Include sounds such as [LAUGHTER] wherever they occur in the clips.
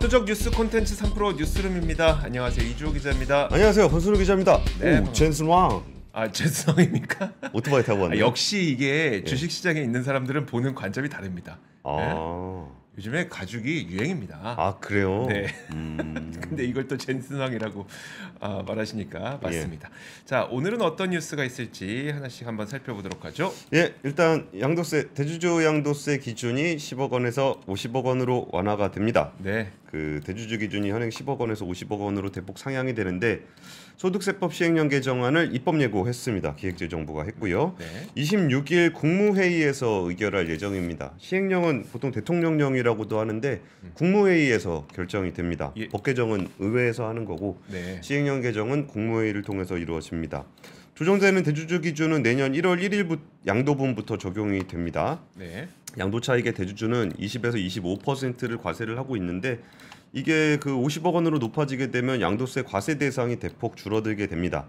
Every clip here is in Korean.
압도적 뉴스 콘텐츠 3프로 뉴스룸입니다. 안녕하세요 이주호 기자입니다. 안녕하세요 권순우 기자입니다. 네, 오, 젠슨 왕. 아 젠슨왕입니까? 오토바이 타고 왔네. 아, 역시 이게 예. 주식 시장에 있는 사람들은 보는 관점이 다릅니다. 아. 네. 요즘에 가죽이 유행입니다. 아 그래요? 네. 음... [LAUGHS] 근데 이걸 또 젠슨왕이라고 아, 말하시니까 맞습니다. 예. 자 오늘은 어떤 뉴스가 있을지 하나씩 한번 살펴보도록 하죠. 예, 일단 양도세 대주주 양도세 기준이 10억 원에서 50억 원으로 완화가 됩니다. 네. 그 대주주 기준이 현행 10억 원에서 50억 원으로 대폭 상향이 되는데 소득세법 시행령 개정안을 입법 예고했습니다. 기획재정부가 했고요. 네. 26일 국무회의에서 의결할 예정입니다. 시행령은 보통 대통령령이라고도 하는데 음. 국무회의에서 결정이 됩니다. 예. 법 개정은 의회에서 하는 거고 네. 시행령 개정은 국무회의를 통해서 이루어집니다. 조정되는 대주주 기준은 내년 1월 1일부 양도분부터 적용이 됩니다. 네. 양도차익의 대주주는 20에서 25%를 과세를 하고 있는데 이게 그 50억 원으로 높아지게 되면 양도세 과세 대상이 대폭 줄어들게 됩니다.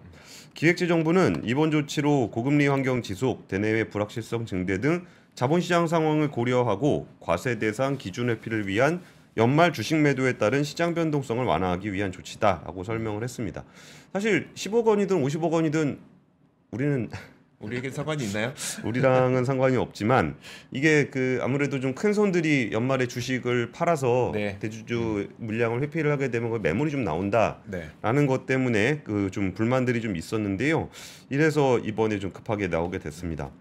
기획재정부는 이번 조치로 고금리 환경 지속, 대내외 불확실성 증대 등 자본시장 상황을 고려하고 과세 대상 기준 회피를 위한 연말 주식 매도에 따른 시장 변동성을 완화하기 위한 조치다라고 설명을 했습니다. 사실 10억 원이든 50억 원이든 우리는 우리에게 상관이 있나요? 우리랑은 상관이 없지만 이게 그 아무래도 좀 큰 손들이 연말에 주식을 팔아서 네. 대주주 물량을 회피를 하게 되면 그 매물이 좀 나온다라는 네. 것 때문에 그 좀 불만들이 좀 있었는데요. 이래서 이번에 좀 급하게 나오게 됐습니다.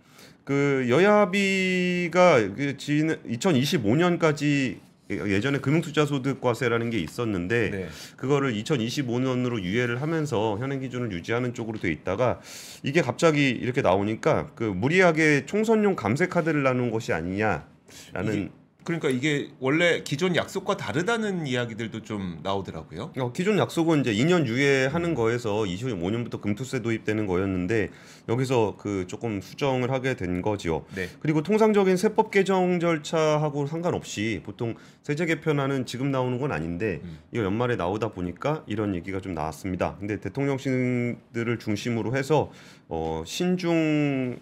그 여야비가 그 지난 2025년까지 예전에 금융투자소득과세라는 게 있었는데 네. 그거를 2025년으로 유예를 하면서 현행 기준을 유지하는 쪽으로 돼 있다가 이게 갑자기 이렇게 나오니까 그 무리하게 총선용 감세 카드를 나눈 것이 아니냐라는 그러니까 이게 원래 기존 약속과 다르다는 이야기들도 좀 나오더라고요. 어, 기존 약속은 이제 2년 유예하는 거에서 25년부터 금투세 도입되는 거였는데 여기서 그 조금 수정을 하게 된 거지요. 네. 그리고 통상적인 세법 개정 절차하고 상관없이 보통 세제 개편안은 지금 나오는 건 아닌데 음. 이거 연말에 나오다 보니까 이런 얘기가 좀 나왔습니다. 근데 대통령실들을 중심으로 해서 어, 신중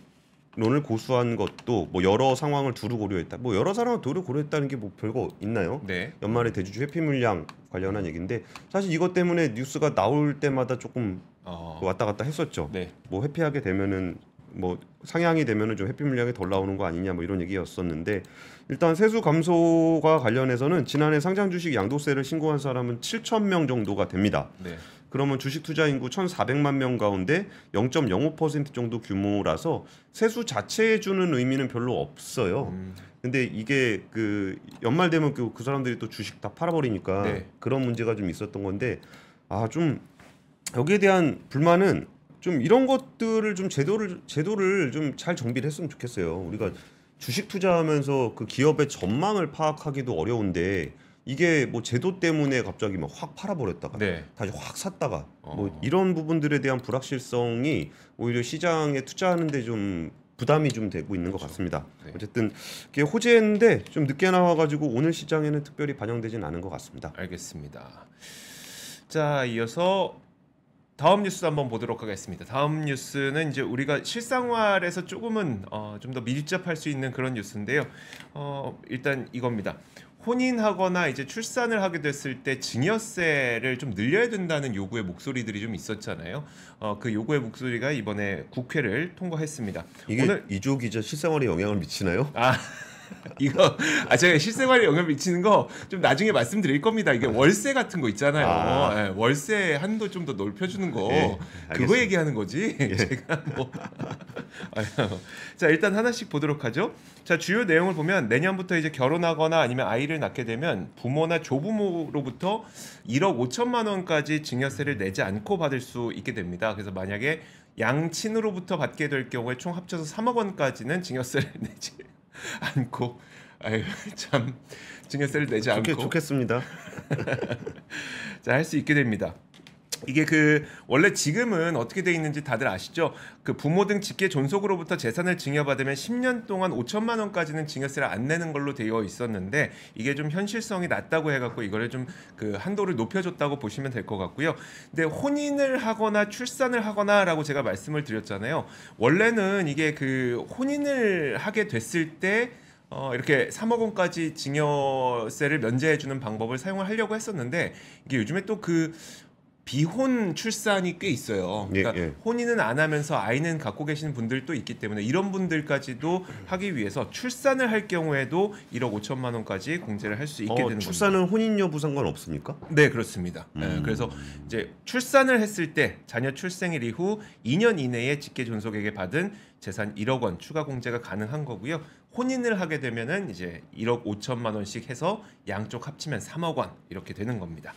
논을 고수한 것도 뭐 여러 상황을 두루 고려했다. 뭐 여러 사람을 두루 고려했다는 게 뭐 별거 있나요? 네. 연말에 대주주 회피 물량 관련한 얘기인데 사실 이것 때문에 뉴스가 나올 때마다 조금 어... 왔다 갔다 했었죠. 네. 뭐 회피하게 되면은 뭐 상향이 되면은 좀 햇빛 물량이 덜 나오는 거 아니냐 뭐 이런 얘기였었는데 일단 세수 감소와 관련해서는 지난해 상장 주식 양도세를 신고한 사람은 7천 명 정도가 됩니다. 네. 그러면 주식 투자 인구 1,400만 명 가운데 0.05% 정도 규모라서 세수 자체에 주는 의미는 별로 없어요. 음. 근데 이게 그 연말 되면 그, 그 사람들이 또 주식 다 팔아버리니까 네. 그런 문제가 좀 있었던 건데 아 좀 여기에 대한 불만은 좀 이런 것들을 좀 제도를 제도를 좀 잘 정비를 했으면 좋겠어요. 우리가 주식 투자하면서 그 기업의 전망을 파악하기도 어려운데 이게 뭐 제도 때문에 갑자기 막 확 팔아버렸다가 네. 다시 확 샀다가 어. 뭐 이런 부분들에 대한 불확실성이 오히려 시장에 투자하는데 좀 부담이 좀 되고 있는 그렇죠. 것 같습니다. 네. 어쨌든 이게 호재인데 좀 늦게 나와가지고 오늘 시장에는 특별히 반영되진 않은 것 같습니다. 알겠습니다. 자 이어서 다음 뉴스 한번 보도록 하겠습니다. 다음 뉴스는 이제 우리가 실생활에서 조금은 어, 좀더 밀접할 수 있는 그런 뉴스인데요. 어, 일단 이겁니다. 혼인하거나 이제 출산을 하게 됐을 때 증여세를 좀 늘려야 된다는 요구의 목소리들이 좀 있었잖아요. 어, 그 요구의 목소리가 이번에 국회를 통과했습니다. 이게 오늘... 이조 기자 실생활에 영향을 미치나요? 아. [LAUGHS] 이거 아 제가 실생활에 영향 미치는 거 좀 나중에 말씀드릴 겁니다. 이게 월세 같은 거 있잖아요. 아. 네, 월세 한도 좀 더 넓혀주는 거 예, 그거 얘기하는 거지. 예. [LAUGHS] 제가 뭐. [LAUGHS] 자 일단 하나씩 보도록 하죠. 자 주요 내용을 보면 내년부터 이제 결혼하거나 아니면 아이를 낳게 되면 부모나 조부모로부터 1억 5천만 원까지 증여세를 내지 않고 받을 수 있게 됩니다. 그래서 만약에 양친으로부터 받게 될 경우에 총 합쳐서 3억 원까지는 증여세를 내지 [LAUGHS] 않고 아유 참 증여세를 내지 좋겠, 않 좋겠습니다. [LAUGHS] 자할 수 있게 됩니다. 이게 그 원래 지금은 어떻게 돼 있는지 다들 아시죠? 그 부모 등 직계 존속으로부터 재산을 증여받으면 10년 동안 5천만 원까지는 증여세를 안 내는 걸로 되어 있었는데 이게 좀 현실성이 낮다고 해갖고 이거를 좀그 한도를 높여줬다고 보시면 될 것 같고요. 근데 혼인을 하거나 출산을 하거나라고 제가 말씀을 드렸잖아요. 원래는 이게 그 혼인을 하게 됐을 때 어, 이렇게 3억 원까지 증여세를 면제해주는 방법을 사용을 하려고 했었는데 이게 요즘에 또그 비혼 출산이 꽤 있어요. 예, 그러니까 예, 예. 혼인은 안 하면서 아이는 갖고 계시는 분들도 있기 때문에 이런 분들까지도 하기 위해서 출산을 할 경우에도 1억 5천만 원까지 공제를 할 수 있게 어, 되는 출산은 혼인 여부 상관 없습니까? 네 그렇습니다. 예, 음. 네, 그래서 이제 출산을 했을 때 자녀 출생일 이후 2년 이내에 직계 존속에게 받은 재산 1억 원 추가 공제가 가능한 거고요. 혼인을 하게 되면은 이제 1억 5천만 원씩 해서 양쪽 합치면 3억 원 이렇게 되는 겁니다.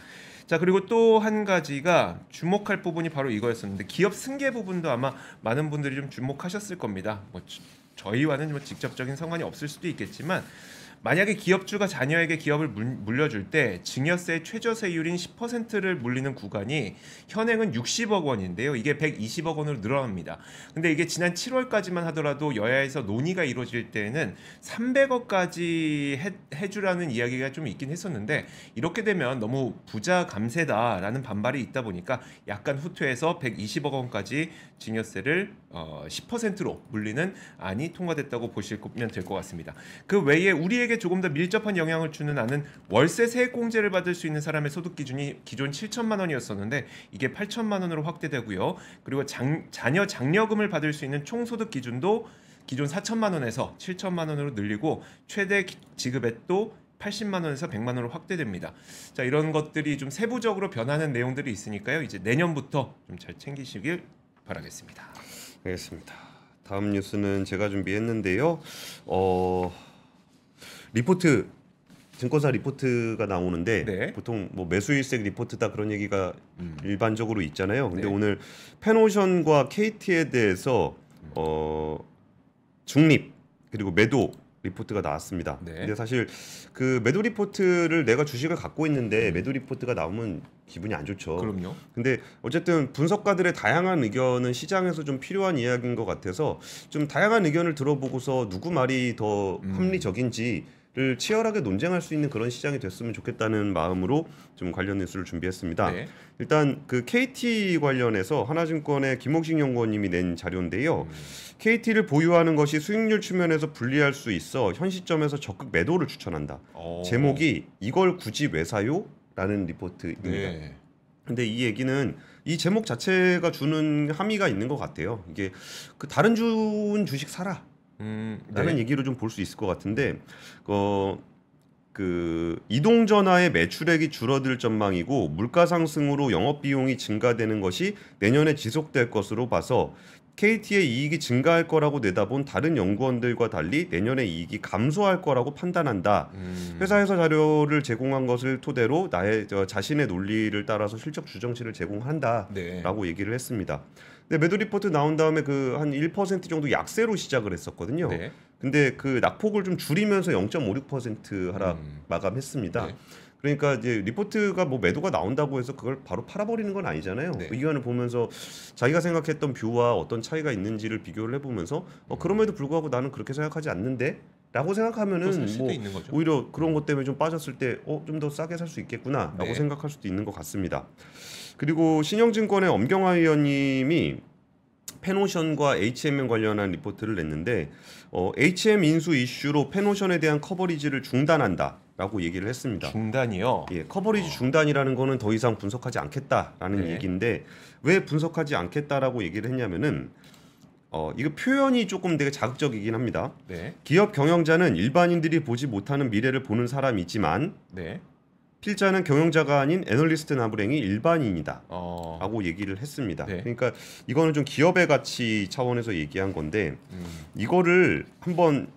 자 그리고 또 한 가지가 주목할 부분이 바로 이거였었는데 기업 승계 부분도 아마 많은 분들이 좀 주목하셨을 겁니다. 뭐 저희와는 뭐 직접적인 상관이 없을 수도 있겠지만 만약에 기업주가 자녀에게 기업을 물려줄 때 증여세 최저세율인 10%를 물리는 구간이 현행은 60억 원인데요. 이게 120억 원으로 늘어납니다. 근데 이게 지난 7월까지만 하더라도 여야에서 논의가 이루어질 때는 에 300억까지 해, 해주라는 이야기가 좀 있긴 했었는데 이렇게 되면 너무 부자 감세다라는 반발이 있다 보니까 약간 후퇴해서 120억 원까지 증여세를 어, 10%로 물리는 안이 통과됐다고 보시면 될 것 같습니다. 그 외에 우리에게 조금 더 밀접한 영향을 주는 안은 월세 세액 공제를 받을 수 있는 사람의 소득 기준이 기존 7천만 원이었었는데 이게 8천만 원으로 확대되고요. 그리고 장, 자녀 장려금을 받을 수 있는 총소득 기준도 기존 4천만 원에서 7천만 원으로 늘리고 최대 지급액도 80만 원에서 100만 원으로 확대됩니다. 자, 이런 것들이 좀 세부적으로 변하는 내용들이 있으니까요. 이제 내년부터 좀 잘 챙기시길 바라겠습니다. 알겠습니다. 다음 뉴스는 제가 준비했는데요. 어, 리포트 증권사 리포트가 나오는데 네. 보통 뭐 매수일색 리포트다 그런 얘기가 음. 일반적으로 있잖아요. 근데 네. 오늘 페노션과 KT에 대해서 어, 중립 그리고 매도 리포트가 나왔습니다. 네. 근데 사실 그 매도 리포트를 내가 주식을 갖고 있는데 음. 매도 리포트가 나오면 기분이 안 좋죠. 그럼요. 근데 어쨌든 분석가들의 다양한 의견은 시장에서 좀 필요한 이야기인 것 같아서 좀 다양한 의견을 들어보고서 누구 말이 더 음. 합리적인지 를 치열하게 논쟁할 수 있는 그런 시장이 됐으면 좋겠다는 마음으로 좀 관련 뉴스를 준비했습니다. 네. 일단 그 KT 관련해서 하나증권의 김옥식 연구원님이 낸 자료인데요. 음. KT를 보유하는 것이 수익률 측면에서 불리할 수 있어 현 시점에서 적극 매도를 추천한다. 오. 어. 제목이 이걸 굳이 왜 사요? 라는 리포트입니다. 네. 근데 이 얘기는 이 제목 자체가 주는 함의가 있는 것 같아요. 이게 그 다른 주는 주식 사라. 음, 네. 라는 얘기로 좀 볼 수 있을 것 같은데 어, 그 이동 전화의 매출액이 줄어들 전망이고 물가 상승으로 영업 비용이 증가되는 것이 내년에 지속될 것으로 봐서 KT의 이익이 증가할 거라고 내다본 다른 연구원들과 달리 내년에 이익이 감소할 거라고 판단한다. 음. 회사에서 자료를 제공한 것을 토대로 나의 자신의 논리를 따라서 실적 주정치를 제공한다라고 네. 얘기를 했습니다. 네, 매도 리포트 나온 다음에 그 한 1% 정도 약세로 시작을 했었거든요. 네. 근데 그 낙폭을 좀 줄이면서 0.56% 하락 음. 마감했습니다. 네. 그러니까 이제 리포트가 뭐 매도가 나온다고 해서 그걸 바로 팔아버리는 건 아니잖아요. 네. 의견을 그 보면서 자기가 생각했던 뷰와 어떤 차이가 있는지를 비교를 해보면서 어, 그럼에도 불구하고 나는 그렇게 생각하지 않는데 라고 생각하면은 뭐 오히려 그런 네. 것 때문에 좀 빠졌을 때어좀더 싸게 살 수 있겠구나라고 네. 생각할 수도 있는 것 같습니다. 그리고 신영증권의 엄경화 위원님이 페노션과 HMM 관련한 리포트를 냈는데 어, HM 인수 이슈로 페노션에 대한 커버리지를 중단한다. 라고 얘기를 했습니다. 중단이요? 예, 커버리지 어. 중단이라는 거는 더 이상 분석하지 않겠다라는 네. 얘기인데 왜 분석하지 않겠다라고 얘기를 했냐면은 어, 이거 표현이 조금 되게 자극적이긴 합니다. 네. 기업 경영자는 일반인들이 보지 못하는 미래를 보는 사람이지만 네. 필자는 경영자가 아닌 애널리스트 나불행이 일반인이다. 어. 라고 얘기를 했습니다. 네. 그러니까 이거는 좀 기업의 가치 차원에서 얘기한 건데 음. 이거를 한번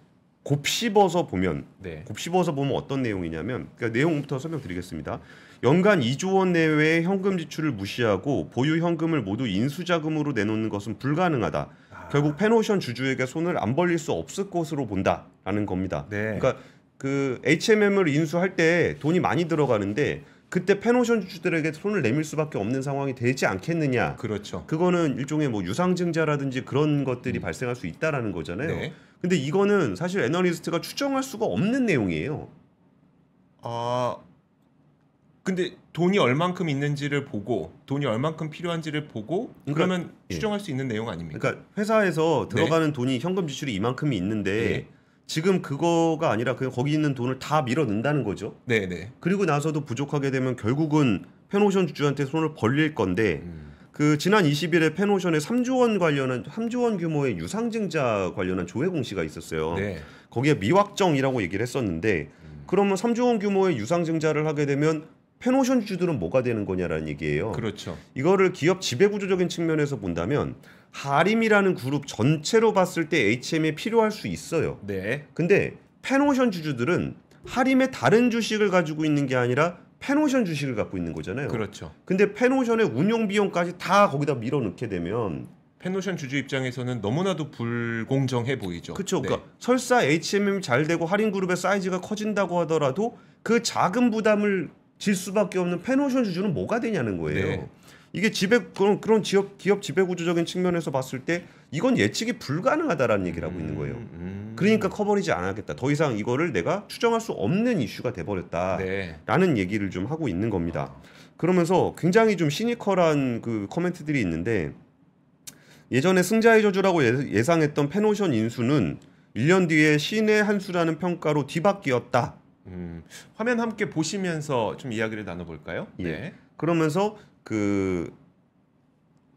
곱씹어서 보면 네. 곱씹어서 보면 어떤 내용이냐면 그러니까 내용부터 설명드리겠습니다. 연간 2조 원 내외의 현금 지출을 무시하고 보유 현금을 모두 인수자금으로 내놓는 것은 불가능하다. 아. 결국 페노션 주주에게 손을 안 벌릴 수 없을 것으로 본다라는 겁니다. 네. 그러니까 그 HMM을 인수할 때 돈이 많이 들어가는데 그때 패노션 주주들에게 손을 내밀 수밖에 없는 상황이 되지 않겠느냐. 그렇죠. 그거는 일종의 뭐 유상증자라든지 그런 것들이 음. 발생할 수 있다라는 거잖아요. 네. 근데 이거는 사실 애널리스트가 추정할 수가 없는 내용이에요. 아 근데 돈이 얼만큼 있는지를 보고 돈이 얼만큼 필요한지를 보고 그러니까 그러면 그러니 예. 추정할 예. 수 있는 내용 아닙니까? 그러니까 회사에서 들어가는 네. 돈이 현금 지출이 이만큼이 있는데 예. 지금 그거가 아니라 그냥 거기 있는 돈을 다 밀어넣는다는 거죠. 네네. 네. 그리고 나서도 부족하게 되면 결국은 페노션 주주한테 손을 벌릴 건데 음. 그 지난 20일에 페노션에 3조 원 관련한 3조 원 규모의 유상증자 관련한 조회 공시가 있었어요. 네. 거기에 미확정이라고 얘기를 했었는데 음. 그러면 3조 원 규모의 유상증자를 하게 되면 패노션 주주들은 뭐가 되는 거냐라는 얘기예요. 그렇죠. 이거를 기업 지배 구조적인 측면에서 본다면 하림이라는 그룹 전체로 봤을 때 HM에 필요할 수 있어요. 네. 근데 패노션 주주들은 하림의 다른 주식을 가지고 있는 게 아니라 패노션 주식을 갖고 있는 거잖아요. 그렇죠. 근데 패노션의 운용 비용까지 다 거기다 밀어넣게 되면 패노션 주주 입장에서는 너무나도 불공정해 보이죠. 그렇죠. 네. 그러니까 설사 h m m 잘 되고 할인 그룹의 사이즈가 커진다고 하더라도 그 작은 부담을 질 수밖에 없는 패노션 주주는 뭐가 되냐는 거예요. 네. 이게 지배 그런 그런 지역 기업 지배 구조적인 측면에서 봤을 때 이건 예측이 불가능하다라는 얘기를 하고 있는 거예요. 음, 음. 그러니까 커버리지 않았겠다. 더 이상 이거를 내가 추정할 수 없는 이슈가 돼 버렸다라는 네. 얘기를 좀 하고 있는 겁니다. 그러면서 굉장히 좀 시니컬한 그 코멘트들이 있는데 예전에 승자의 저주라고 예, 예상했던 페노션 인수는 1년 뒤에 신의 한수라는 평가로 뒤바뀌었다. 음, 화면 함께 보시면서 좀 이야기를 나눠볼까요? 예. 네. 그러면서 그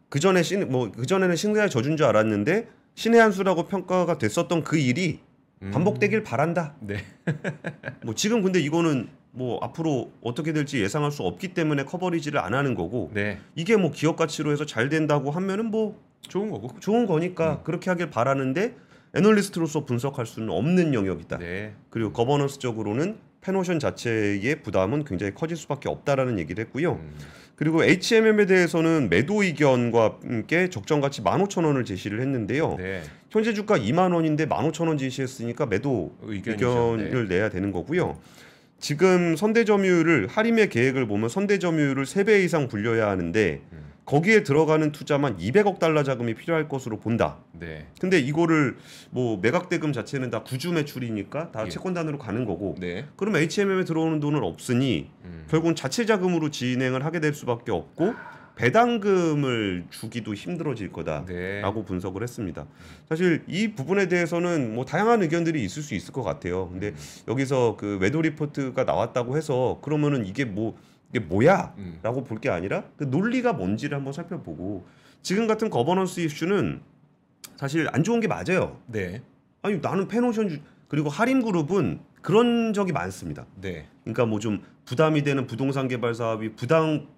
그전에 신뭐 그전에는 신의 저준 줄 알았는데 신의 한 수라고 평가가 됐었던 그 일이 음. 반복되길 음. 바란다. 네. [LAUGHS] 뭐 지금 근데 이거는 뭐 앞으로 어떻게 될지 예상할 수 없기 때문에 커버리지를 안 하는 거고 네. 이게 뭐 기업 가치로 해서 잘 된다고 하면은 뭐 좋은 거고 좋은 거니까 음. 그렇게 하길 바라는데 애널리스트로서 분석할 수는 없는 영역이다. 네. 그리고 거버넌스적으로는 페노션 자체의 부담은 굉장히 커질 수밖에 없다라는 얘기를 했고요. 음. 그리고 HMM에 대해서는 매도 의견과 함께 적정 가치 15,000원을 제시를 했는데요. 네. 현재 주가 2만 원인데 15,000원 제시했으니까 매도 의견이죠. 의견을 네. 내야 되는 거고요. 지금 선대점유율을 할인의 계획을 보면 선대점유율을 3배 이상 불려야 하는데 음. 거기에 들어가는 투자만 200억 달러 자금이 필요할 것으로 본다. 네. 근데 이거를 뭐 매각 대금 자체는 다 구주 매출이니까 다 예. 채권단으로 가는 거고. 네. 그럼 HMM에 들어오는 돈은 없으니 음. 결국은 자체 자금으로 진행을 하게 될 수밖에 없고 배당금을 주기도 힘들어질 거다라고 네. 분석을 했습니다. 사실 이 부분에 대해서는 뭐 다양한 의견들이 있을 수 있을 것 같아요. 근데 음. 여기서 그 외도 리포트가 나왔다고 해서 그러면은 이게 뭐 이게 뭐야? 음. 라고 볼 게 아니라 그 논리가 뭔지를 한번 살펴보고 지금 같은 거버넌스 이슈는 사실 안 좋은 게 맞아요. 네. 아니 나는 페노션 주... 그리고 할인 그룹은 그런 적이 많습니다. 네. 그러니까 뭐 좀 부담이 되는 부동산 개발 사업이 부당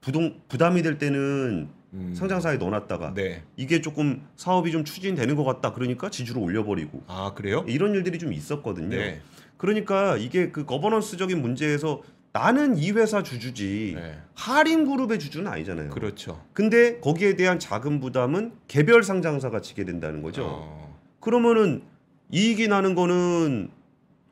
부동 부담이 될 때는 음. 상장사에 넣어놨다가 네. 이게 조금 사업이 좀 추진되는 것 같다 그러니까 지주로 올려버리고 아 그래요? 이런 일들이 좀 있었거든요. 네. 그러니까 이게 그 거버넌스적인 문제에서 나는 이 회사 주주지 네. 할인 그룹의 주주는 아니잖아요. 그렇죠. 근데 거기에 대한 자금 부담은 개별 상장사가 지게 된다는 거죠. 어. 그러면은 이익이 나는 거는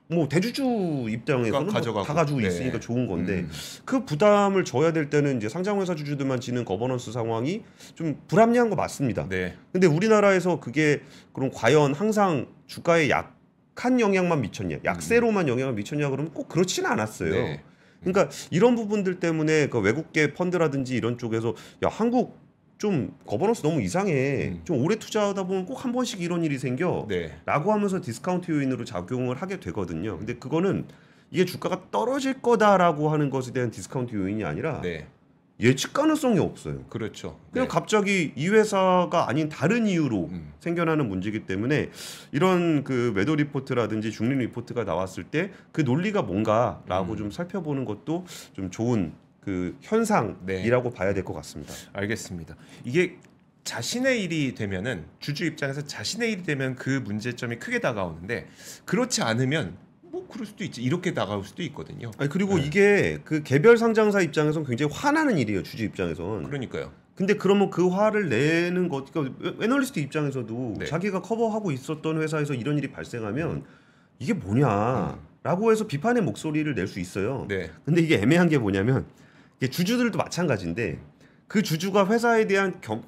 뭐 대주주 입장에서는 그러니까 뭐다 가지고 네. 있으니까 좋은 건데 음. 그 부담을 져야 될 때는 이제 상장회사 주주들만 지는 거버넌스 상황이 좀 불합리한 거 맞습니다. 네. 근데 우리나라에서 그게 그럼 과연 항상 주가에 약한 영향만 미쳤냐, 음. 약세로만 영향을 미쳤냐 그러면 꼭 그렇지는 않았어요. 네. 그러니까 이런 부분들 때문에 그 외국계 펀드라든지 이런 쪽에서 야 한국 좀 거버넌스 너무 이상해. 음. 좀 오래 투자하다 보면 꼭 한 번씩 이런 일이 생겨. 네. 라고 하면서 디스카운트 요인으로 작용을 하게 되거든요. 근데 그거는 이게 주가가 떨어질 거다라고 하는 것에 대한 디스카운트 요인이 아니라 네. 예측 가능성이 없어요. 그렇죠. 그냥 네. 갑자기 이 회사가 아닌 다른 이유로 음. 생겨나는 문제이기 때문에 이런 그 매도 리포트라든지 중립 리포트가 나왔을 때 그 논리가 뭔가라고 음. 좀 살펴보는 것도 좀 좋은 그 현상이라고 네. 봐야 될 것 같습니다. 알겠습니다. 이게 자신의 일이 되면은 주주 입장에서 자신의 일이 되면 그 문제점이 크게 다가오는데 그렇지 않으면 그럴 수도 있지 이렇게 나올 수도 있거든요. 아니 그리고 네. 이게 그 개별 상장사 입장에선 굉장히 화나는 일이에요 주주 입장에선. 그러니까요. 근데 그러면 그 화를 내는 것, 그러니까 애널리스트 입장에서도 네. 자기가 커버하고 있었던 회사에서 이런 일이 발생하면 음. 이게 뭐냐라고 해서 비판의 목소리를 낼 수 있어요. 네. 근데 이게 애매한 게 뭐냐면 이게 주주들도 마찬가지인데 그 주주가 회사에 대한 겨,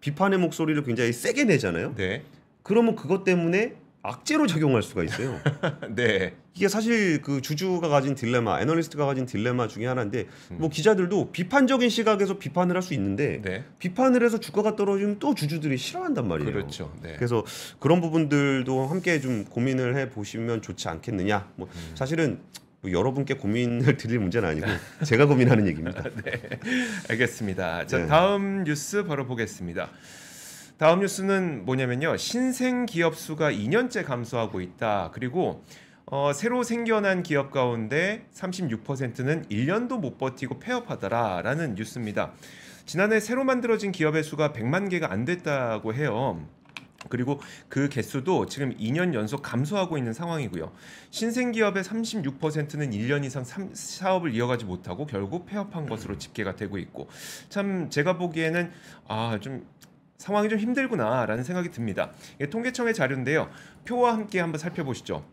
비판의 목소리를 굉장히 세게 내잖아요. 네. 그러면 그것 때문에 악재로 작용할 수가 있어요. [LAUGHS] 네. 이게 사실 그 주주가 가진 딜레마, 애널리스트가 가진 딜레마 중에 하나인데 음. 뭐 기자들도 비판적인 시각에서 비판을 할 수 있는데 네. 비판을 해서 주가가 떨어지면 또 주주들이 싫어한단 말이에요. 그렇죠. 네. 그래서 그런 부분들도 함께 좀 고민을 해 보시면 좋지 않겠느냐. 뭐 음. 사실은 뭐 여러분께 고민을 드릴 문제는 아니고 [LAUGHS] 제가 고민하는 얘기입니다. [LAUGHS] 네. 알겠습니다. 자, 네. 다음 뉴스 바로 보겠습니다. 다음 뉴스는 뭐냐면요. 신생 기업 수가 2년째 감소하고 있다. 그리고 어, 새로 생겨난 기업 가운데 36%는 1년도 못 버티고 폐업하더라라는 뉴스입니다. 지난해 새로 만들어진 기업의 수가 100만 개가 안 됐다고 해요. 그리고 그 개수도 지금 2년 연속 감소하고 있는 상황이고요. 신생 기업의 36%는 1년 이상 사업을 이어가지 못하고 결국 폐업한 것으로 집계가 되고 있고 참 제가 보기에는 아좀 상황이 좀 힘들구나라는 생각이 듭니다. 통계청의 자료인데요. 표와 함께 한번 살펴보시죠.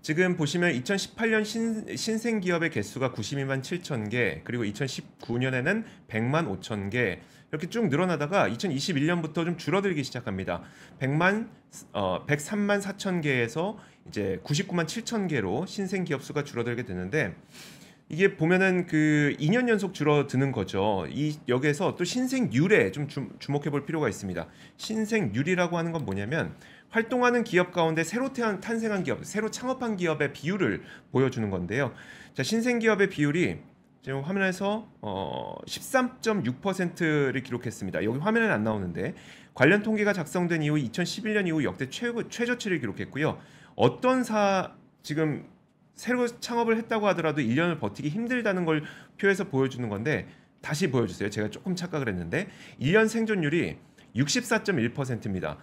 지금 보시면 2018년 신, 신생 기업의 개수가 92만 7천 개, 그리고 2019년에는 100만 5천 개 이렇게 쭉 늘어나다가 2021년부터 좀 줄어들기 시작합니다. 100만 어, 103만 4천 개에서 이제 99만 7천 개로 신생 기업 수가 줄어들게 되는데 이게 보면은 그 2년 연속 줄어드는 거죠. 이역에서또 신생률에 좀 주, 목해볼 필요가 있습니다. 신생률이라고 하는 건 뭐냐면 활동하는 기업 가운데 새로 태안, 탄생한 기업, 새로 창업한 기업의 비율을 보여주는 건데요. 자, 신생 기업의 비율이 지금 화면에서 어, 13.6%를 기록했습니다. 여기 화면에는 안 나오는데 관련 통계가 작성된 이후 2011년 이후 역대 최고 최저치를 기록했고요. 어떤 사 지금 새로 창업을 했다고 하더라도 1년을 버티기 힘들다는 걸 표에서 보여주는 건데 다시 보여주세요. 제가 조금 착각을 했는데 1년 생존율이 64.1%입니다.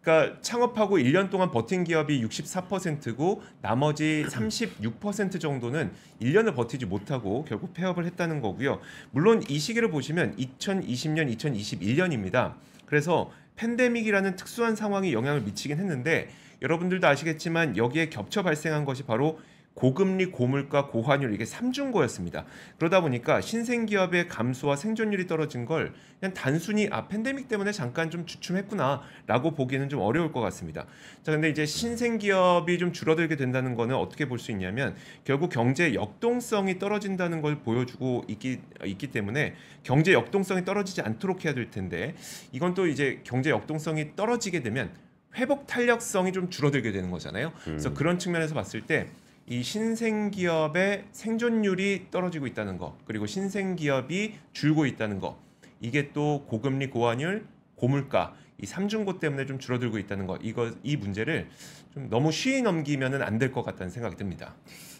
그러니까 창업하고 1년 동안 버틴 기업이 64%고 나머지 36% 정도는 1년을 버티지 못하고 결국 폐업을 했다는 거고요. 물론 이 시기를 보시면 2020년, 2021년입니다. 그래서 팬데믹이라는 특수한 상황이 영향을 미치긴 했는데 여러분들도 아시겠지만 여기에 겹쳐 발생한 것이 바로 고금리, 고물가, 고환율 이게 삼중고였습니다. 그러다 보니까 신생 기업의 감소와 생존율이 떨어진 걸 그냥 단순히 아 팬데믹 때문에 잠깐 좀 주춤했구나라고 보기는 좀 어려울 것 같습니다. 자, 근데 이제 신생 기업이 좀 줄어들게 된다는 거는 어떻게 볼 수 있냐면 결국 경제 역동성이 떨어진다는 걸 보여주고 있기 있기 때문에 경제 역동성이 떨어지지 않도록 해야 될 텐데 이건 또 이제 경제 역동성이 떨어지게 되면 회복 탄력성이 좀 줄어들게 되는 거잖아요. 그래서 음. 그런 측면에서 봤을 때이 신생 기업의 생존율이 떨어지고 있다는 거, 그리고 신생 기업이 줄고 있다는 거, 이게 또 고금리 고환율, 고물가 이 삼중고 때문에 좀 줄어들고 있다는 거, 이거 이 문제를 좀 너무 쉬이 넘기면은 안 될 것 같다는 생각이 듭니다.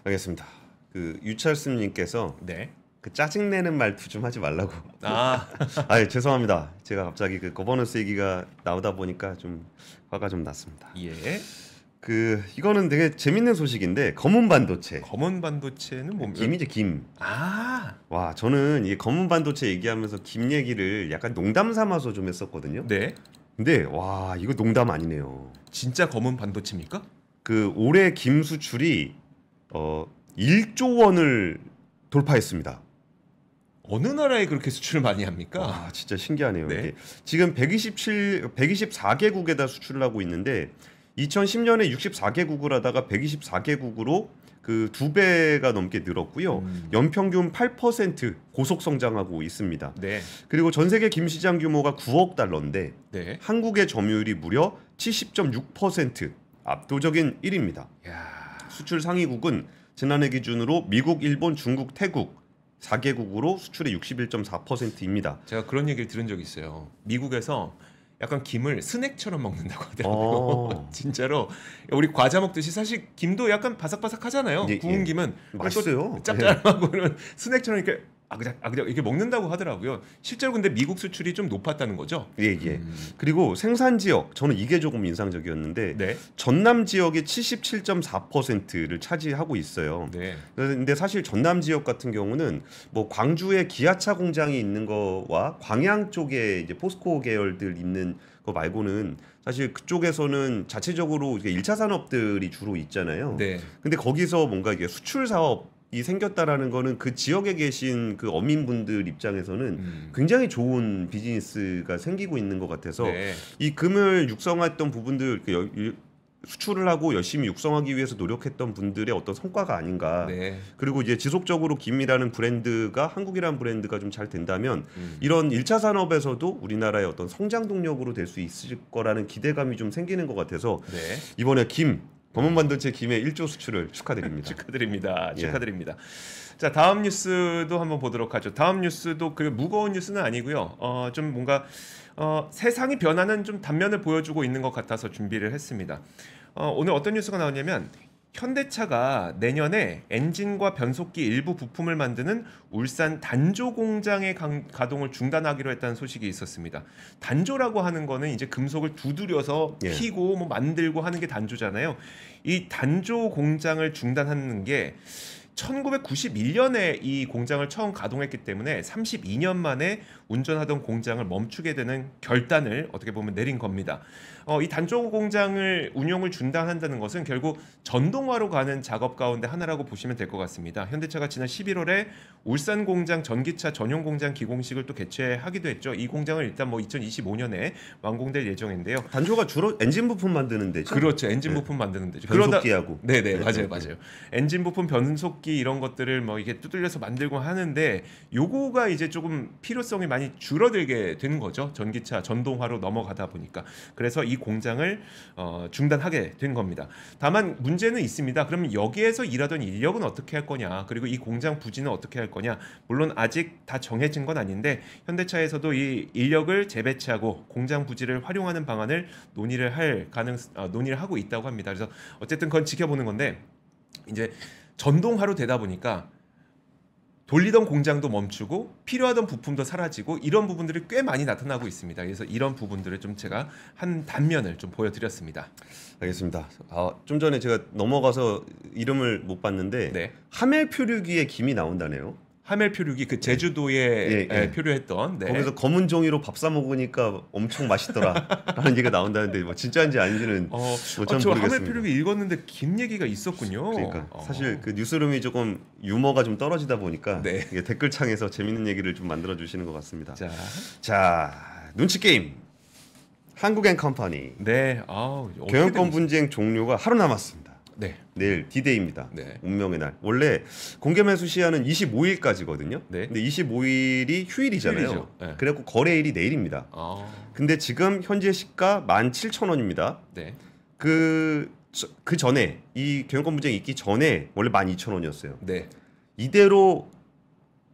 알겠습니다. 그 유철스님께서 네. 그 짜증 내는 말투 좀 하지 말라고. 아, [LAUGHS] 아 죄송합니다. 제가 갑자기 그 거버넌스 얘기가 나오다 보니까 좀 화가 좀 났습니다. 예. 그 이거는 되게 재밌는 소식인데 검은 반도체. 검은 반도체는 뭡니까? 김이죠 김. 아. 와 저는 이 검은 반도체 얘기하면서 김 얘기를 약간 농담 삼아서 좀 했었거든요. 네. 근데 와 이거 농담 아니네요. 진짜 검은 반도체입니까? 그 올해 김 수출이 어 1조 원을 돌파했습니다. 어느 나라에 그렇게 수출을 많이 합니까? 아 진짜 신기하네요. 네. 지금 127 124개국에다 수출을 하고 있는데 2010년에 64개국을 하다가 124개국으로 그 두 배가 넘게 늘었고요. 음. 연평균 8% 고속 성장하고 있습니다. 네. 그리고 전 세계 김 시장 규모가 9억 달러인데 네. 한국의 점유율이 무려 70.6% 압도적인 1위입니다. 야. 수출 상위국은 지난해 기준으로 미국, 일본, 중국, 태국 4개국으로 수출의 61.4%입니다. 제가 그런 얘기를 들은 적이 있어요. 미국에서 약간 김을 스낵처럼 먹는다고 하더라고요. 어. [LAUGHS] 진짜로 우리 과자 먹듯이 사실 김도 약간 바삭바삭하잖아요. 예, 구운 예. 김은 맛있어요. 짭짤하고 예. 스낵처럼 이렇게 아그작 아그작 이렇게 먹는다고 하더라고요. 실제로 근데 미국 수출이 좀 높았다는 거죠. 예예. 예. 음. 그리고 생산 지역 저는 이게 조금 인상적이었는데 네. 전남 지역이 77.4%를 차지하고 있어요. 네. 근데 사실 전남 지역 같은 경우는 뭐 광주에 기아차 공장이 있는 거와 광양 쪽에 이제 포스코 계열들 있는 거 말고는 사실 그쪽에서는 자체적으로 1차 산업들이 주로 있잖아요. 네. 근데 거기서 뭔가 이게 수출 사업 이 생겼다라는 거는 그 지역에 계신 그 어민분들 입장에서는 음. 굉장히 좋은 비즈니스가 생기고 있는 것 같아서 네. 이 금을 육성했던 부분들 수출을 하고 열심히 육성하기 위해서 노력했던 분들의 어떤 성과가 아닌가. 네. 그리고 이제 지속적으로 김이라는 브랜드가 한국이라는 브랜드가 좀 잘 된다면 음. 이런 일차 산업에서도 우리나라의 어떤 성장 동력으로 될 수 있을 거라는 기대감이 좀 생기는 것 같아서 네. 이번에 김 검은 반도체 김에 1조 수출을 축하드립니다. 축하드립니다. [LAUGHS] 축하드립니다. 예. 자 다음 뉴스도 한번 보도록 하죠. 다음 뉴스도 그 무거운 뉴스는 아니고요. 어, 좀 뭔가 어, 세상이 변하는 좀 단면을 보여주고 있는 것 같아서 준비를 했습니다. 어, 오늘 어떤 뉴스가 나오냐면 현대차가 내년에 엔진과 변속기 일부 부품을 만드는 울산 단조 공장의 가동을 중단하기로 했다는 소식이 있었습니다. 단조라고 하는 거는 이제 금속을 두드려서 예. 피고 뭐 만들고 하는 게 단조잖아요. 이 단조 공장을 중단하는 게 1991년에 이 공장을 처음 가동했기 때문에 32년 만에 운전하던 공장을 멈추게 되는 결단을 어떻게 보면 내린 겁니다. 어, 이 단조 공장을 운용을 중단한다는 것은 결국 전동화로 가는 작업 가운데 하나라고 보시면 될 것 같습니다. 현대차가 지난 11월에 울산 공장 전기차 전용 공장 기공식을 또 개최하기도 했죠. 이 공장을 일단 뭐 2025년에 완공될 예정인데요. 단조가 주로 엔진 부품 만드는 데죠. 그렇죠. 엔진 네. 부품 만드는 데죠. 변속기하고. 그러다... 네네 네, 네, 맞아요 네. 맞아요. 엔진 부품 변속기 이런 것들을 뭐 이게 두들려서 만들고 하는데 요거가 이제 조금 필요성이 많이 줄어들게 되는 거죠. 전기차 전동화로 넘어가다 보니까. 그래서 이 공장을 어, 중단하게 된 겁니다. 다만 문제는 있습니다. 그러면 여기에서 일하던 인력은 어떻게 할 거냐? 그리고 이 공장 부지는 어떻게 할 거냐? 물론 아직 다 정해진 건 아닌데 현대차에서도 이 인력을 재배치하고 공장 부지를 활용하는 방안을 논의를 할 가능 어, 논의를 하고 있다고 합니다. 그래서 어쨌든 그건 지켜보는 건데 이제 전동화로 되다 보니까 돌리던 공장도 멈추고 필요하던 부품도 사라지고 이런 부분들이 꽤 많이 나타나고 있습니다. 그래서 이런 부분들을 좀 제가 한 단면을 좀 보여드렸습니다. 알겠습니다. 아, 좀 전에 제가 넘어가서 이름을 못 봤는데 네. 하멜 표류기에 김이 나온다네요. 하멜표류기 그 제주도에 예, 예. 표류했던 네. 거기서 검은 종이로 밥 사 먹으니까 엄청 맛있더라라는 [LAUGHS] 얘기가 나온다는데 뭐 진짜인지 아닌지는 어, 뭐참 아, 저 모르겠습니다. 하멜표류기 읽었는데 긴 얘기가 있었군요. 그러니까 어. 사실 그 뉴스룸이 조금 유머가 좀 떨어지다 보니까 네. 댓글 창에서 재밌는 얘기를 좀 만들어 주시는 것 같습니다. 자, 자 눈치 게임 한국앤 컴퍼니. 네. 아, 경영권 분쟁 종료가 하루 남았습니다. 네. 내일 디데이입니다. 네. 운명의 날. 원래 공개 매수 시한은 25일까지거든요. 네. 근데 25일이 휴일이잖아요. 네. 그래갖고 거래일이 내일입니다. 아. 근데 지금 현재 시가 17,000원입니다. 네. 그, 저, 그 전에 이 경영권 분쟁이 있기 전에 원래 12,000원이었어요. 네. 이대로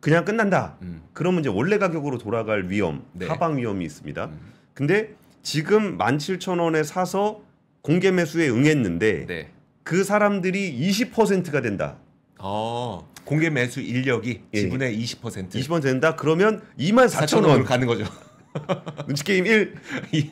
그냥 끝난다. 음. 그러면 이제 원래 가격으로 돌아갈 위험, 네. 하방 위험이 있습니다. 음. 근데 지금 17,000원에 사서 공개 매수에 응했는데 네. 그 사람들이 20%가 된다. 어. 공개 매수 인력이 예. 지분의 20% 20% 된다. 그러면 2만 4천 원 가는 거죠. [LAUGHS] 눈치 게임 1. 예.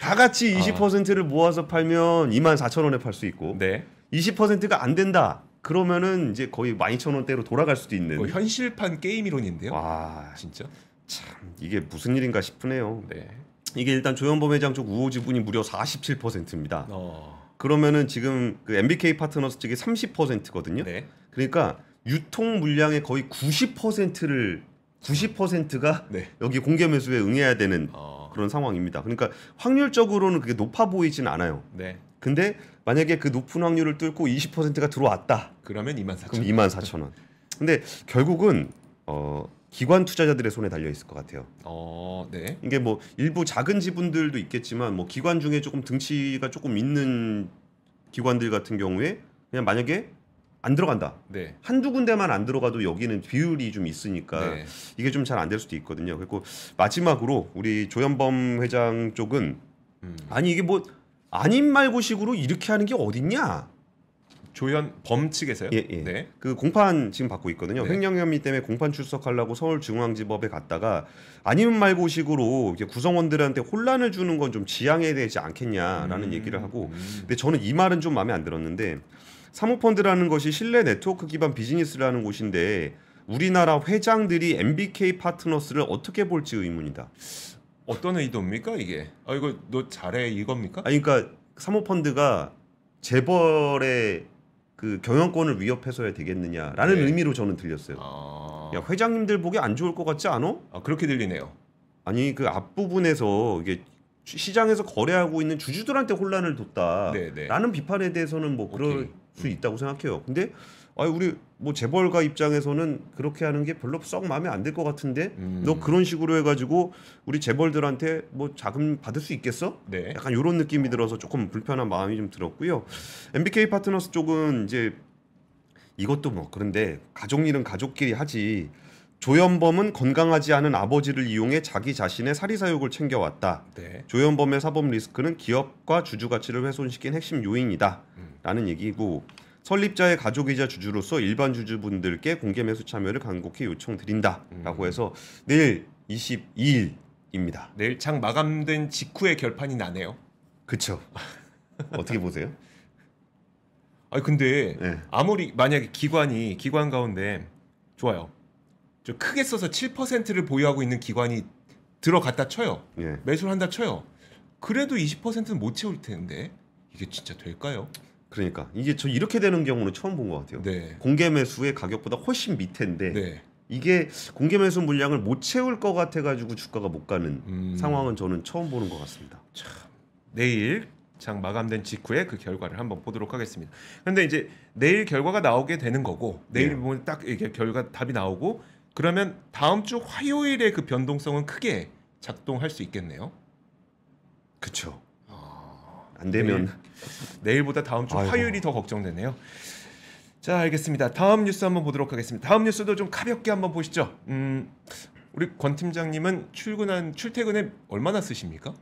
다 같이 20%를 아. 어. 모아서 팔면 2만 4천 원에 팔 수 있고. 네. 20%가 안 된다. 그러면은 이제 거의 12,000원대로 돌아갈 수도 있는 뭐 현실판 게임 이론인데요. 와, 진짜. 참 이게 무슨 일인가 싶으네요. 네. 이게 일단 조현범 회장 쪽 우호 지분이 무려 47%입니다. 어. 그러면은 지금 그 MBK 파트너스 측이 30%거든요. 네. 그러니까 유통 물량의 거의 90%를 90%가 네. 여기 공개 매수에 응해야 되는 어... 그런 상황입니다. 그러니까 확률적으로는 그게 높아 보이진 않아요. 네. 근데 만약에 그 높은 확률을 뚫고 20%가 들어왔다. 그러면 2만 0천 그럼 2만 4천 원. 근데 결국은 어 기관 투자자들의 손에 달려 있을 것 같아요. 어, 네. 이게 뭐 일부 작은 지분들도 있겠지만 뭐 기관 중에 조금 등치가 조금 있는 기관들 같은 경우에 그냥 만약에 안 들어간다. 네. 한 두 군데만 안 들어가도 여기는 비율이 좀 있으니까 네. 이게 좀 잘 안 될 수도 있거든요. 그리고 마지막으로 우리 조현범 회장 쪽은 음. 아니 이게 뭐 아닌 말고식으로 이렇게 하는 게 어딨냐? 조현 범 측에서요. 예, 예. 네. 그 공판 지금 받고 있거든요. 네. 횡령 혐의 때문에 공판 출석하려고 서울중앙지법에 갔다가 아니면 말고식으로 이제 구성원들한테 혼란을 주는 건 좀 지양해야 되지 않겠냐라는 음. 얘기를 하고 음. 근데 저는 이 말은 좀 마음에 안 들었는데 사모펀드라는 것이 실내 네트워크 기반 비즈니스라는 곳인데 우리나라 회장들이 MBK 파트너스를 어떻게 볼지 의문이다. 어떤 의도입니까 이게? 아 이거 너 잘해 이겁니까? 아 그러니까 사모펀드가 재벌의 그 경영권을 위협해서야 되겠느냐라는 네. 의미로 저는 들렸어요. 아... 야 회장님들 보기 안 좋을 것 같지 않아? 아, 그렇게 들리네요. 아니 그 앞부분에서 이게 시장에서 거래하고 있는 주주들한테 혼란을 뒀다라는 네, 네. 비판에 대해서는 뭐 그럴 오케이. 수 있다고 생각해요. 근데 아 우리 뭐 재벌가 입장에서는 그렇게 하는 게 별로 썩 마음에 안 들 것 같은데 음. 너 그런 식으로 해가지고 우리 재벌들한테 뭐 자금 받을 수 있겠어? 네. 약간 이런 느낌이 들어서 조금 불편한 마음이 좀 들었고요. MBK 파트너스 쪽은 이제 이것도 뭐 그런데 가족 일은 가족끼리 하지. 조현범은 건강하지 않은 아버지를 이용해 자기 자신의 사리사욕을 챙겨왔다. 네. 조현범의 사법 리스크는 기업과 주주 가치를 훼손시킨 핵심 요인이다라는 음. 얘기고 설립자의 가족이자 주주로서 일반 주주분들께 공개 매수 참여를 간곡히 요청드린다라고 음. 해서 내일 22일입니다. 내일 장 마감된 직후에 결판이 나네요. 그쵸. 어떻게 보세요? [LAUGHS] 아니 근데 네. 아무리 만약에 기관이 기관 가운데 좋아요. 저 크게 써서 7%를 보유하고 있는 기관이 들어갔다 쳐요. 예. 매수를 한다 쳐요. 그래도 20%는 못 채울 텐데 이게 진짜 될까요? 그러니까 이게 저 이렇게 되는 경우는 처음 본 것 같아요. 네. 공개 매수의 가격보다 훨씬 밑인데 에 네. 이게 공개 매수 물량을 못 채울 것 같아가지고 주가가 못 가는 음. 상황은 저는 처음 보는 것 같습니다. 참 내일 장 마감된 직후에 그 결과를 한번 보도록 하겠습니다. 그런데 이제 내일 결과가 나오게 되는 거고 내일 네. 보면 네. 딱 이게 결과 답이 나오고 그러면 다음 주 화요일에 그 변동성은 크게 작동할 수 있겠네요. 그렇죠. 안 되면 네. 내일보다 다음 주 아이고. 화요일이 더 걱정되네요. 자, 알겠습니다. 다음 뉴스 한번 보도록 하겠습니다. 다음 뉴스도 좀 가볍게 한번 보시죠. 음, 우리 권 팀장님은 출근한 출퇴근에 얼마나 쓰십니까?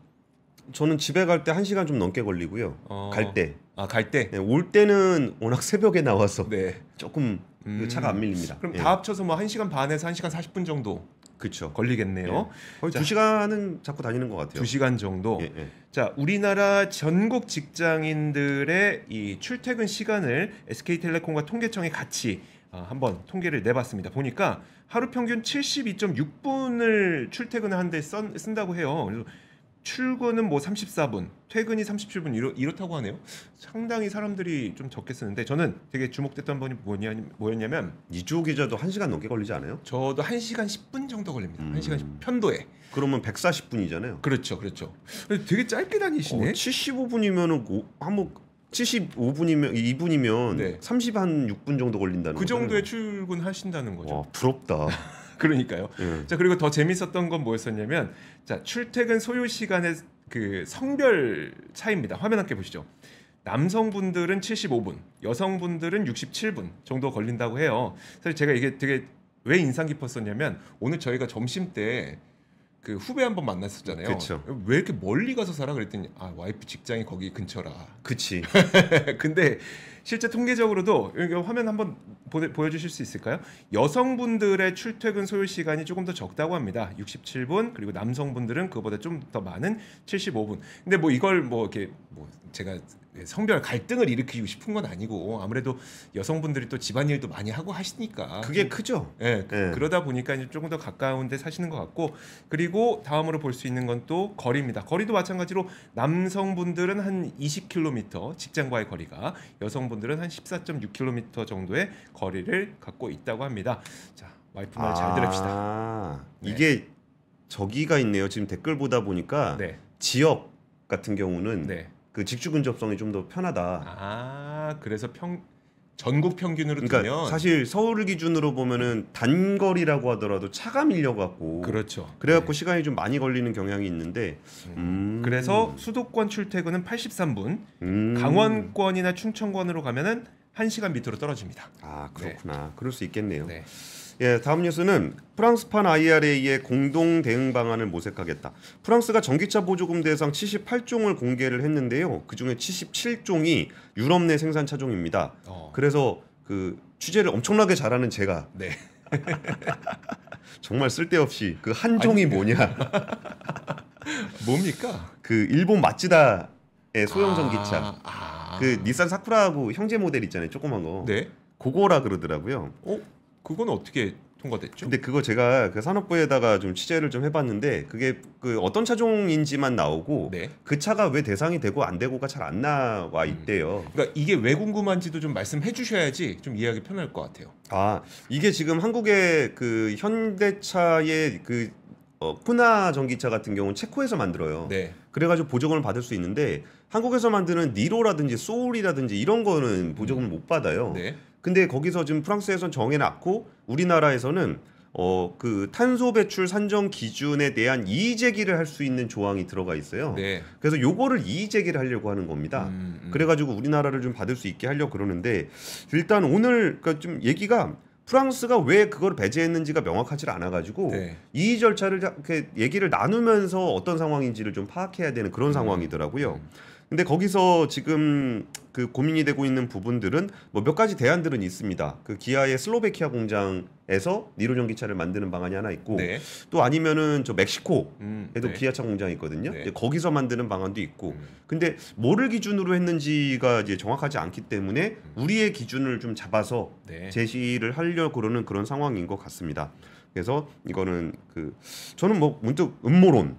저는 집에 갈 때1 시간 좀 넘게 걸리고요. 어... 갈 때. 아, 갈 때. 네, 올 때는 워낙 새벽에 나와서 네. 조금 음... 차가 안 밀립니다. 음, 그럼 예. 다 합쳐서 뭐 1시간 반에서 1시간 40분 정도 그렇죠. 걸리겠네요. 예. 거의 자, 두 시간은 자꾸 다니는 것 같아요. 두 시간 정도. 예, 예. 자, 우리나라 전국 직장인들의 이 출퇴근 시간을 SK텔레콤과 통계청이 같이 어, 한번 통계를 내봤습니다. 보니까 하루 평균 72.6분을 출퇴근하는데 쓴다고 해요. 그래서 출근은 뭐 34분, 퇴근이 37분 이렇, 이렇다고 하네요. 상당히 사람들이 좀 적게 쓰는데 저는 되게 주목됐던 분이 뭐냐, 뭐였냐면 이주 기자도 1시간 넘게 걸리지 않아요? 저도 1시간 10분 정도 걸립니다. 음. 1시간 10, 편도에. 그러면 140분이잖아요. 그렇죠. 그렇죠. 되게 짧게 다니시네. 어, 75분이면은 뭐, 오, 한번 75분이면 2분이면 네. 30한 6분 정도 걸린다는 그 거그 정도에 출근하신다는 거죠. 와, 부럽다. [LAUGHS] [LAUGHS] 그러니까요. 예. 자 그리고 더 재밌었던 건 뭐였었냐면 자 출퇴근 소요 시간의 그 성별 차이입니다. 화면 함께 보시죠. 남성분들은 75분, 여성분들은 67분 정도 걸린다고 해요. 사실 제가 이게 되게 왜 인상 깊었었냐면 오늘 저희가 점심 때 그 후배 한번 만났었잖아요. 그쵸. 왜 이렇게 멀리 가서 살아 그랬더니 아 와이프 직장이 거기 근처라. 그치. [LAUGHS] 근데 실제 통계적으로도 여기 화면 한번 보여 주실 수 있을까요? 여성분들의 출퇴근 소요 시간이 조금 더 적다고 합니다. 67분 그리고 남성분들은 그보다 좀 더 많은 75분. 근데 뭐 이걸 뭐 이렇게 뭐 제가 성별 갈등을 일으키고 싶은 건 아니고 아무래도 여성분들이 또 집안일도 많이 하고 하시니까 그게 크죠. 예. 네. 그러다 보니까 이제 조금 더 가까운데 사시는 것 같고 그리고 다음으로 볼 수 있는 건 또 거리입니다. 거리도 마찬가지로 남성분들은 한 20km 직장과의 거리가 여성분 분들은 한 14.6km 정도의 거리를 갖고 있다고 합니다. 자, 와이프 말잘 아, 들읍시다. 네. 이게 네. 저기가 있네요. 지금 댓글 보다 보니까 네. 지역 같은 경우는 네. 그 직주 근접성이 좀 더 편하다. 아, 그래서 평 전국 평균으로 그러니까 두면 사실 서울을 기준으로 보면은 단거리라고 하더라도 차가 밀려갖고 그렇죠. 그래갖고 네. 시간이 좀 많이 걸리는 경향이 있는데 음. 음. 그래서 수도권 출퇴근은 83분, 음. 강원권이나 충청권으로 가면은 1시간 밑으로 떨어집니다. 아 네. 그렇구나. 네. 그럴 수 있겠네요. 네. 예, 다음 뉴스는 프랑스판 IRA의 공동 대응 방안을 모색하겠다. 프랑스가 전기차 보조금 대상 78종을 공개를 했는데요. 그중에 77종이 유럽 내 생산 차종입니다. 어. 그래서 그 취재를 엄청나게 잘하는 제가 네. [LAUGHS] 정말 쓸데없이 그 한 종이 아니, 뭐냐? [LAUGHS] 뭡니까? 그 일본 마츠다의 소형 전기차. 아, 아. 그 닛산 사쿠라하고 형제 모델 있잖아요. 조그만 거. 네. 그거라 그러더라고요. 어? 그건 어떻게 통과됐죠? 근데 그거 제가 그 산업부에다가 좀 취재를 좀 해봤는데 그게 그 어떤 차종인지만 나오고 네. 그 차가 왜 대상이 되고 안 되고가 잘 안 나와 음. 있대요. 음. 그러니까 이게 왜 궁금한지도 좀 말씀해 주셔야지 좀 이해하기 편할 것 같아요. 아 이게 지금 한국의 그 현대차의 그 어, 쿠나 전기차 같은 경우는 체코에서 만들어요. 네. 그래가지고 보조금을 받을 수 있는데 한국에서 만드는 니로라든지 소울이라든지 이런 거는 보조금을 음. 못 받아요. 네. 근데 거기서 지금 프랑스에선 정해놨고 우리나라에서는 어 그 탄소 배출 산정 기준에 대한 이의 제기를 할 수 있는 조항이 들어가 있어요. 네. 그래서 요거를 이의 제기를 하려고 하는 겁니다. 음, 음. 그래가지고 우리나라를 좀 받을 수 있게 하려 고 그러는데 일단 오늘 그러니까 좀 얘기가 프랑스가 왜 그걸 배제했는지가 명확하지 않아가지고 네. 이 절차를 이렇게 얘기를 나누면서 어떤 상황인지를 좀 파악해야 되는 그런 음. 상황이더라고요. 음. 근데 거기서 지금 그 고민이 되고 있는 부분들은 뭐 몇 가지 대안들은 있습니다. 그 기아의 슬로베키아 공장에서 니로전 기차를 만드는 방안이 하나 있고 네. 또 아니면은 저 멕시코에도 음, 네. 기아차 공장이 있거든요. 네. 거기서 만드는 방안도 있고 음. 근데 뭐를 기준으로 했는지가 이제 정확하지 않기 때문에 음. 우리의 기준을 좀 잡아서 네. 제시를 하려고는 그러 그런 상황인 것 같습니다. 그래서 이거는 그 저는 뭐 문득 음모론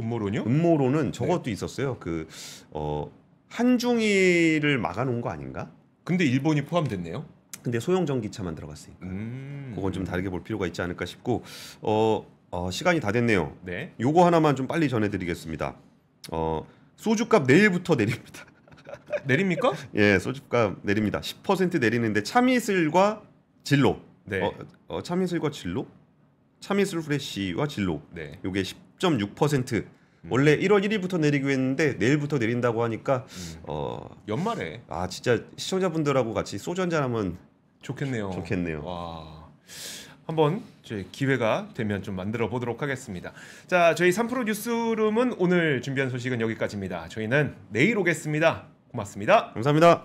음모론요 음모론은 네. 저것도 있었어요. 그어 한중일을 막아놓은 거 아닌가? 근데 일본이 포함됐네요. 근데 소형 전기차만 들어갔으니까 음. 그건 좀 다르게 볼 필요가 있지 않을까 싶고 어, 어 시간이 다 됐네요. 네. 요거 하나만 좀 빨리 전해드리겠습니다. 어 소주값 내일부터 내립니다. [LAUGHS] 내립니까? 예, 소주값 내립니다. 10% 내리는데 참이슬과 진로. 네. 어, 어 참이슬과 진로? 참이슬 프레쉬와 진로. 네. 요게 10.6% 음. 원래 1월 1일부터 내리기로 했는데 내일부터 내린다고 하니까 음. 어 연말에 아 진짜 시청자분들하고 같이 소주 한잔 하면 좋겠네요. 좋겠네요. 와. 한번 저희 기회가 되면 좀 만들어 보도록 하겠습니다. 자, 저희 3프로 뉴스룸은 오늘 준비한 소식은 여기까지입니다. 저희는 내일 오겠습니다. 고맙습니다. 감사합니다.